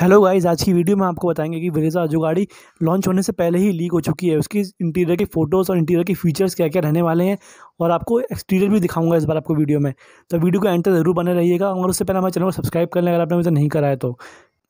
hello guys आज की video में आपको बताएंगे कि वेरेजा जो गाड़ी लॉन्च होने से पहले ही लीक हो चुकी है उसकी इंटीरियर की फ़ोटोज़ और इंटीरियर के फीचर्स क्या क्या रहने वाले हैं और आपको एक्सटीरियर भी दिखाऊंगा इस बार आपको वीडियो में तो वीडियो को एंड तक ज़रूर बने रहिएगा और उससे पहले हमारे चैनल को सब्सक्राइब कर लें अगर आपने मुझे नहीं कराया तो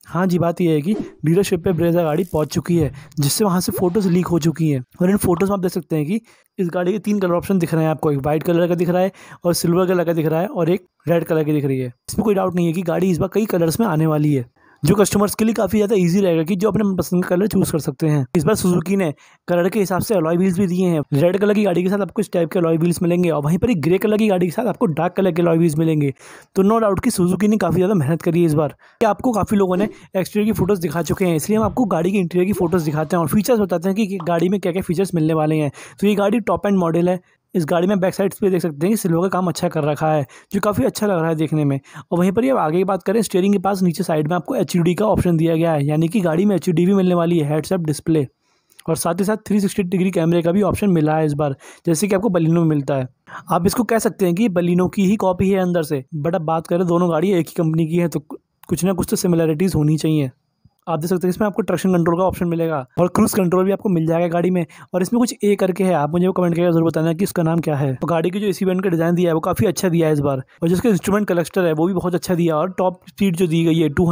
हाँ जी बात यह है कि डीलरशिप पर ब्रेजा गाड़ी पहुँच चुकी है जिससे वहाँ से फ़ोटोज़ लीक हो चुकी हैं और इन फोटोज़ में आप देख सकते हैं कि इस गाड़ी के तीन कलर ऑप्शन दिख रहे हैं आपको एक वाइट कलर का दिख रहा है और सिल्वर कलर का दिख रहा है और एक रेड कलर की दिख रही है इसमें कोई डाउट नहीं है कि गाड़ी इस बार कई कलर्स में आने वाली है जो कस्टमर्स के लिए काफ़ी ज़्यादा ईजी रहेगा कि जो अपने मनपसंद का कलर चूज़ कर सकते हैं इस बार सुजुकी ने कलर के हिसाब से अलॉय व्हील्स भी दिए हैं रेड कलर की गाड़ी के साथ आपको इस टाइप के अलॉय व्हील्स मिलेंगे और वहीं पर ही ग्रे कलर की गाड़ी के साथ आपको डार्क कलर के अलॉय व्हील्स मिलेंगे तो नो डाउट कि सुजुकी ने काफ़ी ज़्यादा मेहनत करी है इस बार कि आपको काफ़ी लोगों ने एक्सटीरियर की फोटोज़ दिखा चुके हैं इसलिए हम आपको गाड़ी के इंटीरियर की फोटोज़ दिखाते हैं और फीचर्स बताते हैं कि गाड़ी में क्या क्या फीचर्स मिलने वाले हैं तो ये गाड़ी टॉप एंड मॉडल है इस गाड़ी में बैक साइड्स भी देख सकते हैं कि सिल्वर का काम अच्छा कर रखा है जो काफ़ी अच्छा लग रहा है देखने में और वहीं पर ये आगे की बात करें स्टेयरिंग के पास नीचे साइड में आपको एच का ऑप्शन दिया गया है यानी कि गाड़ी में एच भी मिलने वाली है हेडसेप डिस्प्ले और साथ ही साथ 360 डिग्री कैमरे का भी ऑप्शन मिला है इस बार जैसे कि आपको बलिनो में मिलता है आप इसको कह सकते हैं कि बलिनो की ही कॉपी है अंदर से बट अब बात करें दोनों गाड़ी एक ही कंपनी की है तो कुछ ना कुछ तो सिमिलैरिटीज़ होनी चाहिए आप देख सकते हैं इसमें आपको ट्रैक्शन कंट्रोल का ऑप्शन मिलेगा और क्रूज कंट्रोल भी आपको मिल जाएगा गाड़ी में और इसमें कुछ ए करके है आप मुझे वो कमेंट करके जरूर बताना कि इसका नाम क्या है और तो गाड़ी की जो इसी बैंड का डिज़ाइन दिया है वो काफ़ी अच्छा दिया है इस बार और जिसका इंस्ट्रूमेंट कलेक्टर है वो भी बहुत अच्छा दिया और टॉप स्पीड जो दी गई है टू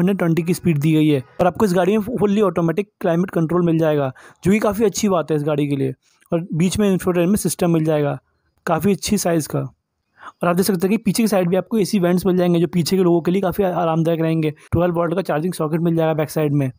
की स्पीड दी गई है और आपको इस गाड़ी में फुल्ली ऑटोमेटिक क्लाइमेट कंट्रोल मिल जाएगा जो कि काफ़ी अच्छी बात है इस गाड़ी के लिए और बीच में इंफोटेनमेंट सिस्टम मिल जाएगा काफ़ी अच्छी साइज़ का और आप देख सकते हैं कि पीछे की साइड भी आपको एसी वेंट्स मिल जाएंगे जो पीछे के लोगों के लिए काफ़ी आरामदायक रहेंगे ट्वेल्व वोल्ट का चार्जिंग सॉकेट मिल जाएगा बैक साइड में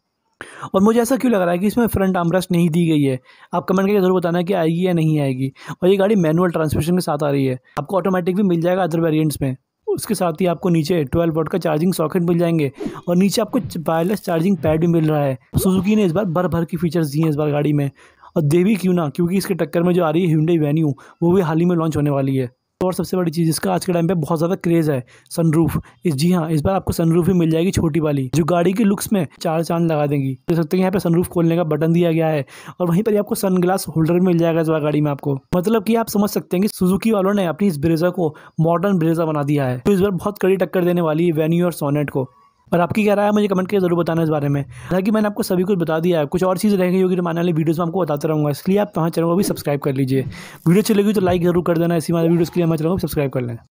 और मुझे ऐसा क्यों लग रहा है कि इसमें फ्रंट आमरस्ट नहीं दी गई है आप कमेंट करके ज़रूर बताना कि आएगी या नहीं आएगी और ये गाड़ी मैनुअल ट्रांसमिशन के साथ आ रही है आपको ऑटोमेटिक भी मिल जाएगा अदर वेरियंट्स में उसके साथ ही आपको नीचे 12 वोल्ट का चार्जिंग सॉकेट मिल जाएंगे और नीचे आपको वायरलेस चार्जिंग पैड भी मिल रहा है सुजुकी ने इस बार भर भर की फीचर्स दी हैं इस बार गाड़ी में और देवी क्यों ना क्योंकि इसके टक्कर में जो आ रही है हिंडे वेन्यू वो भी हाल ही में लॉन्च होने वाली है और सबसे बड़ी चीज़ इसका आज के टाइम पे बहुत ज़्यादा क्रेज़ है सनरूफ इस जी हाँ इस बार आपको सनरूफ भी मिल जाएगी छोटी वाली जो गाड़ी के लुक्स में चार चांद लगा देंगी देख सकते हैं यहाँ पे सनरूफ खोलने का बटन दिया गया है और वहीं पर आपको सनग्लास होल्डर मिल जाएगा इस बार गाड़ी में आपको मतलब कि आप समझ सकते हैं कि सुजुकी वालों ने अपनी इस ब्रेजा को मॉडर्न ब्रेजा बना दिया है तो इस बार बहुत कड़ी टक्कर देने वाली है वेन्यू और सोनेट को और आपकी क्या राय है मुझे कमेंट करके ज़रूर बताना इस बारे में हालांकि मैंने आपको सभी कुछ बता दिया है कुछ और चीज़ रहेंगी गई होगी तो आने वाली वीडियोज़ में आपको बताता रहूँगा इसलिए आप हमारे चैनल को भी सब्सक्राइब कर लीजिए वीडियो अच्छी लगी तो लाइक जरूर कर देना इसी हमारे वीडियोज़ के लिए हमारे चैनल को सब्सक्राइब कर लें